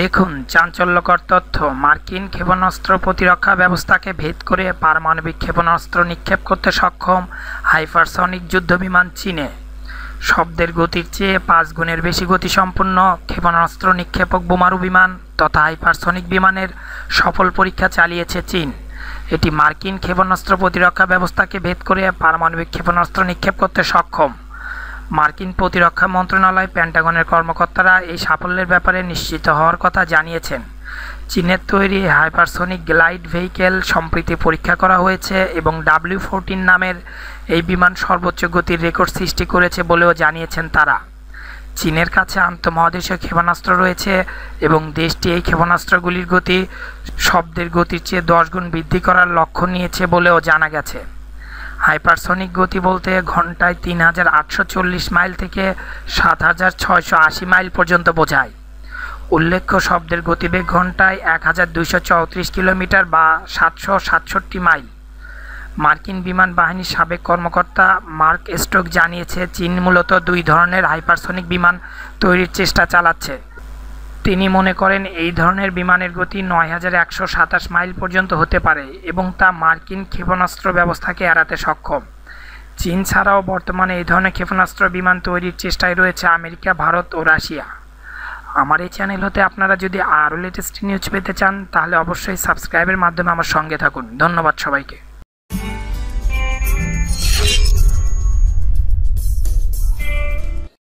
দেখুন চাঞ্চল্যকর তথ্য মার্কিন ক্ষেপণাস্ত্র প্রতিরক্ষা ব্যবস্থাকে ভেদ করে পারমাণবিক ক্ষেপণাস্ত্র নিক্ষেপ করতে সক্ষম হাইপারসনিক যুদ্ধবিমান চীনে শব্দের গতির চেয়ে পাঁচ গুণের বেশি গতিসম্পন্ন ক্ষেপণাস্ত্র নিক্ষেপক বোমারু বিমান তথা হাইপারসনিক বিমানের সফল পরীক্ষা চালিয়েছে চীন এটি মার্কিন ক্ষেপণাস্ত্র প্রতিরক্ষা ব্যবস্থাকে ভেদ করে পারমাণবিক ক্ষেপণাস্ত্র নিক্ষেপ করতে সক্ষম মার্কিন প্রতিরক্ষা মন্ত্রণালয় প্যান্টাগনের কর্মকর্তারা এই সাফল্যের ব্যাপারে নিশ্চিত হওয়ার কথা জানিয়েছেন চীনের তৈরি হাইপারসোনিক গ্লাইড ভেহিকেল সম্প্রতি পরীক্ষা করা হয়েছে এবং ডাব্লিউ ফোরটিন নামের এই বিমান সর্বোচ্চ গতির রেকর্ড সৃষ্টি করেছে বলেও জানিয়েছেন তারা চীনের কাছে আন্তঃমহাদেশীয় ক্ষেপণাস্ত্র রয়েছে এবং দেশটি এই ক্ষেপণাস্ত্রগুলির গতি শব্দের গতির চেয়ে দশ গুণ বৃদ্ধি করার লক্ষ্য নিয়েছে বলেও জানা গেছে হাইপারসনিক গতি বলতে ঘন্টায় তিন হাজার আটশো চল্লিশ মাইল থেকে সাত হাজার ছয়শো আশি মাইল পর্যন্ত বোঝায় উল্লেখ্য শব্দের গতিবেগ ঘন্টায় এক হাজার দুইশো চৌত্রিশ কিলোমিটার বা সাতশো সাতষট্টি মাইল মার্কিন বিমান বাহিনীর সাবেক কর্মকর্তা মার্ক স্টোক জানিয়েছে চীন মূলত দুই ধরনের হাইপারসনিক বিমান তৈরির চেষ্টা চালাচ্ছে তিনি মনে করেন এই ধরনের বিমানের গতি নয় হাজার একশো সাতাশ মাইল পর্যন্ত হতে পারে এবং তা মার্কিন ক্ষেপণাস্ত্র ব্যবস্থাকে এড়াতে সক্ষম চীন ছাড়াও বর্তমানে এই ধরনের ক্ষেপণাস্ত্র বিমান তৈরির চেষ্টায় রয়েছে আমেরিকা ভারত ও রাশিয়া আমার এই চ্যানেল হতে আপনারা যদি আরও লেটেস্ট নিউজ পেতে চান তাহলে অবশ্যই সাবস্ক্রাইবের মাধ্যমে আমার সঙ্গে থাকুন ধন্যবাদ সবাইকে